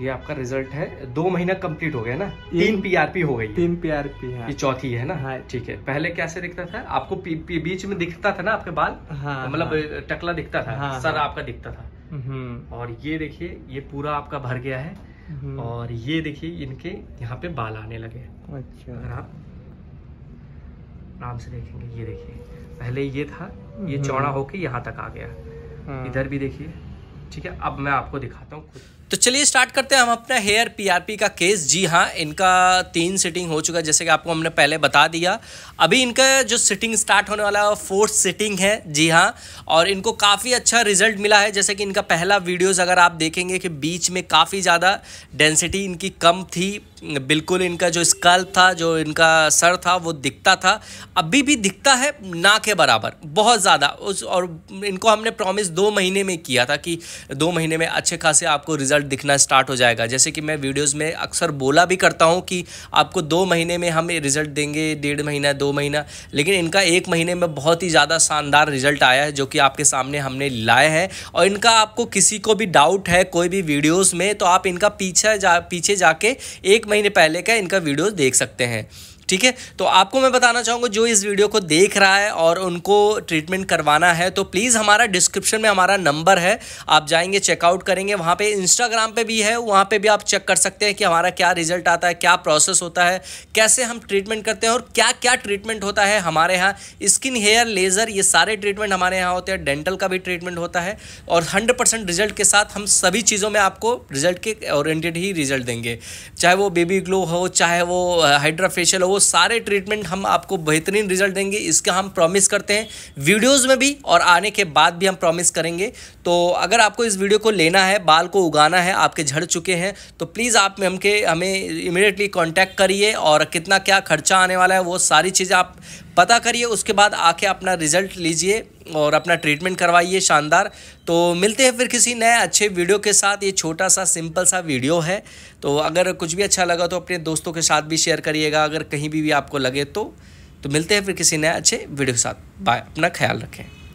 ये आपका रिजल्ट है दो महीना कंप्लीट हो गया ना तीन पीआरपी हो गई तीन पीआरपी हाँ। ये चौथी है ना हाँ ठीक है पहले कैसे दिखता था आपको पी, पी, बीच में दिखता था ना आपके बाल हाँ, मतलब हाँ, टकला दिखता था हाँ, सर हाँ। आपका दिखता था हम्म। और ये देखिए ये पूरा आपका भर गया है हम्म। और ये देखिए इनके यहाँ पे बाल आने लगे अच्छा अगर आप आराम से देखेंगे ये देखिए पहले ये था ये हम्म। चौड़ा होके यहाँ तक आ गया हाँ। इधर भी देखिए ठीक है अब मैं आपको दिखाता हूँ तो चलिए स्टार्ट करते हैं हम अपना हेयर पीआरपी का केस जी हाँ इनका तीन सिटिंग हो चुका है जैसे कि आपको हमने पहले बता दिया अभी इनका जो सिटिंग स्टार्ट होने वाला है फोर्थ सिटिंग है जी हाँ और इनको काफ़ी अच्छा रिजल्ट मिला है जैसे कि इनका पहला वीडियोस अगर आप देखेंगे कि बीच में काफ़ी ज़्यादा डेंसिटी इनकी कम थी बिल्कुल इनका जो स्कल था जो इनका सर था वो दिखता था अभी भी दिखता है ना के बराबर बहुत ज़्यादा उस और इनको हमने प्रॉमिस दो महीने में किया था कि दो महीने में अच्छे खासे आपको रिजल्ट रिजल्ट दिखना स्टार्ट हो जाएगा जैसे कि मैं वीडियोस में अक्सर बोला भी करता हूँ कि आपको दो महीने में हम रिज़ल्ट देंगे डेढ़ महीना दो महीना लेकिन इनका एक महीने में बहुत ही ज़्यादा शानदार रिजल्ट आया है जो कि आपके सामने हमने लाए हैं और इनका आपको किसी को भी डाउट है कोई भी वीडियोज़ में तो आप इनका पीछे जा पीछे जाके एक महीने पहले का इनका वीडियोज़ देख सकते हैं ठीक है तो आपको मैं बताना चाहूँगा जो इस वीडियो को देख रहा है और उनको ट्रीटमेंट करवाना है तो प्लीज़ हमारा डिस्क्रिप्शन में हमारा नंबर है आप जाएंगे चेकआउट करेंगे वहाँ पे इंस्टाग्राम पे भी है वहाँ पे भी आप चेक कर सकते हैं कि हमारा क्या रिजल्ट आता है क्या प्रोसेस होता है कैसे हम ट्रीटमेंट करते हैं और क्या क्या ट्रीटमेंट होता है हमारे यहाँ स्किन हेयर लेज़र ये सारे ट्रीटमेंट हमारे यहाँ होते हैं डेंटल का भी ट्रीटमेंट होता है और हंड्रेड रिजल्ट के साथ हम सभी चीज़ों में आपको रिजल्ट के ओरिएंटेड ही रिजल्ट देंगे चाहे वो बेबी ग्लो हो चाहे वो हाइड्राफेशियल हो सारे ट्रीटमेंट हम आपको बेहतरीन रिजल्ट देंगे इसका हम प्रॉमिस करते हैं वीडियोज़ में भी और आने के बाद भी हम प्रॉमिस करेंगे तो अगर आपको इस वीडियो को लेना है बाल को उगाना है आपके झड़ चुके हैं तो प्लीज़ आप हमके हमें इमिडिएटली कॉन्टैक्ट करिए और कितना क्या खर्चा आने वाला है वो सारी चीज़ें आप पता करिए उसके बाद आके अपना रिजल्ट लीजिए और अपना ट्रीटमेंट करवाइए शानदार तो मिलते हैं फिर किसी नए अच्छे वीडियो के साथ ये छोटा सा सिंपल सा वीडियो है तो अगर कुछ भी अच्छा लगा तो अपने दोस्तों के साथ भी शेयर करिएगा अगर कहीं भी, भी आपको लगे तो तो मिलते हैं फिर किसी नए अच्छे वीडियो के साथ बाय अपना ख्याल रखें